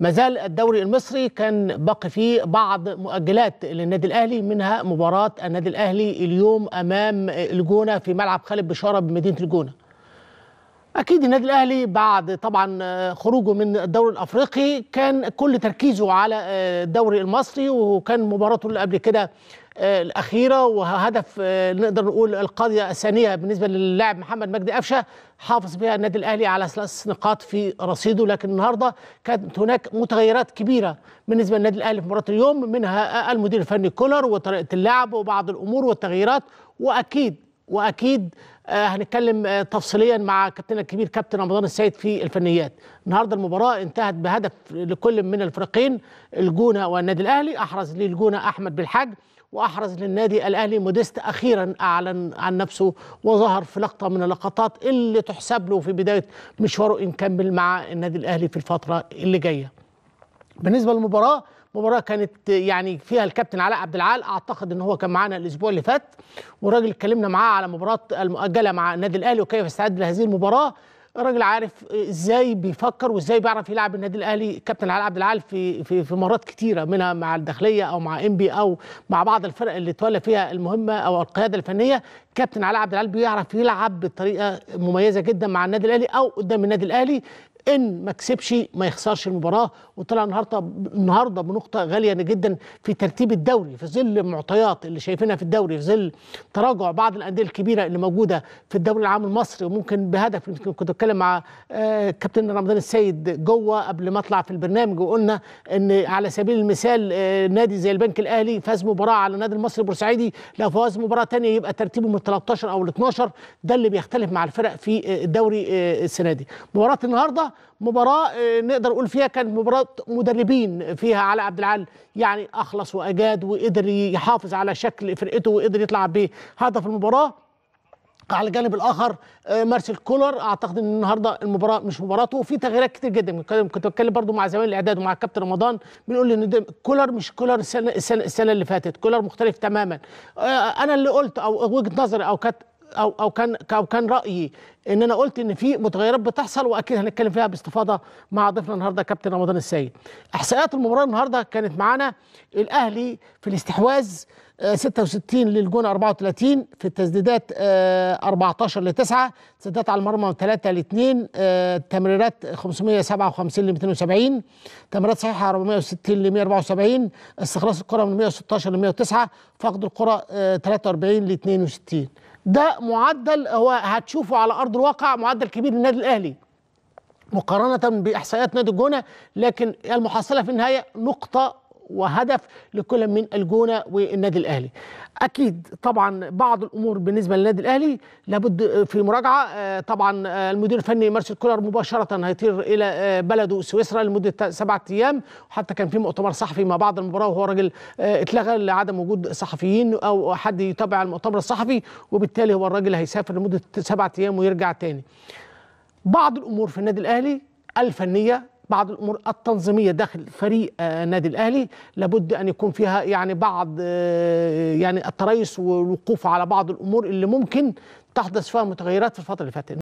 مازال الدوري المصري كان باقي فيه بعض مؤجلات للنادي الاهلي منها مباراه النادي الاهلي اليوم امام الجونه في ملعب خالد بشاره بمدينه الجونه اكيد النادي الاهلي بعد طبعا آه، خروجه من الدوري الافريقي كان كل تركيزه على آه، الدوري المصري وكان مباراته اللي قبل كده آه، الاخيره وهدف نقدر نقول القاضيه الثانيه بالنسبه للاعب محمد مجدي قفشه حافظ بها النادي الاهلي على ثلاث نقاط في رصيده لكن النهارده كانت هناك متغيرات كبيره بالنسبه للنادي الاهلي في مباراه اليوم منها المدير الفني كولر وطريقه اللعب وبعض الامور والتغييرات واكيد واكيد آه، هنتكلم آه، تفصيليا مع كابتننا الكبير كابتن رمضان السيد في الفنيات النهارده المباراه انتهت بهدف لكل من الفريقين الجونه والنادي الاهلي احرز للجونه احمد بالحاج واحرز للنادي الاهلي موديست اخيرا اعلن عن نفسه وظهر في لقطه من اللقطات اللي تحسب له في بدايه مشواره ان كمل مع النادي الاهلي في الفتره اللي جايه بالنسبه للمباراه مباراه كانت يعني فيها الكابتن علاء عبد العال اعتقد ان هو كان معانا الاسبوع اللي فات والراجل اتكلمنا معاه على مباراه المؤجله مع النادي الاهلي وكيف استعد لهذه المباراه الراجل عارف ازاي بيفكر وازاي بيعرف يلعب النادي الاهلي كابتن علاء عبد العال في في في مرات كتيره منها مع الداخليه او مع انبي او مع بعض الفرق اللي تولى فيها المهمه او القياده الفنيه كابتن علاء عبد العال بيعرف يلعب بطريقه مميزه جدا مع النادي الاهلي او قدام النادي الاهلي ان ما كسبش ما يخسرش المباراه وطلع النهارده النهارده بنقطه غاليه جدا في ترتيب الدوري في ظل المعطيات اللي شايفينها في الدوري في ظل تراجع بعض الانديه الكبيره اللي موجوده في الدوري العام المصري وممكن بهدف يمكن كنت اتكلم مع آه، كابتن رمضان السيد جوه قبل ما اطلع في البرنامج وقلنا ان على سبيل المثال آه، نادي زي البنك الاهلي فاز مباراه على النادي المصري البورسعيدي لو فاز مباراه ثانيه يبقى ترتيبه من 13 او ال 12 ده اللي بيختلف مع الفرق في آه، الدوري السنه دي مباراه النهارده مباراه آه، نقدر نقول فيها كانت مباراه مدربين فيها على عبد العال يعني اخلص واجاد وقدر يحافظ على شكل فرقته وقدر يطلع بهدف المباراه على الجانب الاخر آه، مارسيل كولر اعتقد ان النهارده المباراه مش مباراته وفي تغييرات كتير جدا كنت بتكلم برضو مع زمان الاعداد ومع كابتن رمضان بنقول ان كولر مش كولر السنه السنه, السنة اللي فاتت كولر مختلف تماما آه، انا اللي قلت او وجهه نظري او كانت او او كان او كان رايي ان انا قلت ان في متغيرات بتحصل واكيد هنتكلم فيها باستفاضه مع ضيفنا النهارده كابتن رمضان السيد. احصائيات المباراه النهارده كانت معانا الاهلي في الاستحواذ 66 آه، للجون 34 في التسديدات 14 ل 9 تسديدات على المرمى 3 ل 2 تمريرات 557 ل 270 تمريرات صحيحه 460 ل 174 استخلاص الكره من 116 ل 109 فقد الكره 43 ل 62 ده معدل هو هتشوفه على ارض الواقع معدل كبير للنادي الاهلي مقارنه باحصائيات نادي الجونه لكن المحصله في النهايه نقطه وهدف لكل من الجونه والنادي الاهلي. اكيد طبعا بعض الامور بالنسبه للنادي الاهلي لابد في مراجعه آه، طبعا المدير الفني مارسيل كولر مباشره هيطير الى آه، بلده سويسرا لمده سبعة ايام وحتى كان في مؤتمر صحفي مع بعض المباراه وهو راجل آه، اتلغى لعدم وجود صحفيين او حد يتابع المؤتمر الصحفي وبالتالي هو الراجل هيسافر لمده سبعة ايام ويرجع تاني. بعض الامور في النادي الاهلي الفنيه بعض الامور التنظيميه داخل فريق النادي آه، الاهلي لابد ان يكون فيها يعني بعض آه، يعني التريث والوقوف على بعض الامور اللي ممكن تحدث فيها متغيرات في الفتره اللي فاتت